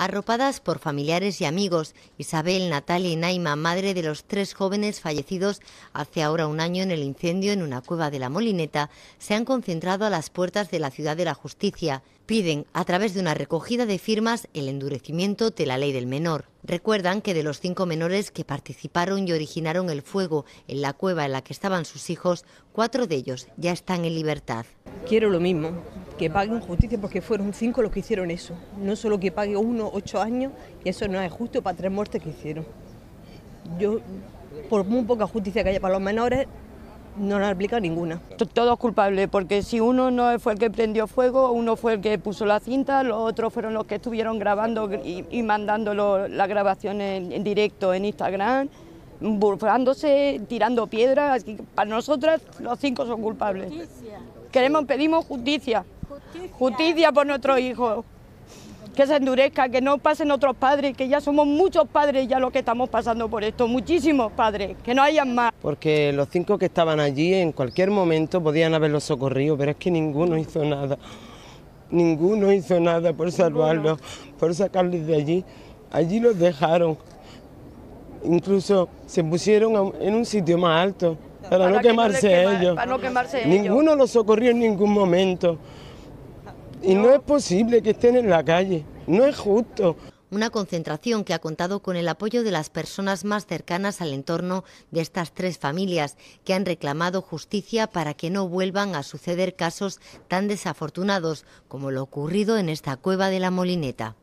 Arropadas por familiares y amigos, Isabel, Natalia y Naima, madre de los tres jóvenes fallecidos hace ahora un año en el incendio en una cueva de la Molineta, se han concentrado a las puertas de la Ciudad de la Justicia. Piden, a través de una recogida de firmas, el endurecimiento de la ley del menor. Recuerdan que de los cinco menores que participaron y originaron el fuego en la cueva en la que estaban sus hijos, cuatro de ellos ya están en libertad. Quiero lo mismo, que paguen justicia porque fueron cinco los que hicieron eso. No solo que pague uno ocho años y eso no es justo para tres muertes que hicieron. Yo, por muy poca justicia que haya para los menores, no nos aplica ninguna. Todos culpables, porque si uno no fue el que prendió fuego, uno fue el que puso la cinta, los otros fueron los que estuvieron grabando y, mandando las grabaciones en directo en Instagram burlándose, tirando piedras. Para nosotros los cinco son culpables. Queremos, pedimos justicia. justicia. por nuestros hijos. Que se endurezca, que no pasen otros padres, que ya somos muchos padres ya los que estamos pasando por esto, muchísimos padres, que no hayan más. Porque los cinco que estaban allí en cualquier momento podían haberlos socorrido, pero es que ninguno hizo nada. Ninguno hizo nada por salvarlos, por sacarles de allí. Allí los dejaron. Incluso se pusieron en un sitio más alto para, no quemarse ellos. Ninguno los socorrió en ningún momento. Y no es posible que estén en la calle. No es justo una concentración que ha contado con el apoyo de las personas más cercanas al entorno de estas tres familias, que han reclamado justicia para que no vuelvan a suceder casos tan desafortunados como lo ocurrido en esta cueva de la Molineta.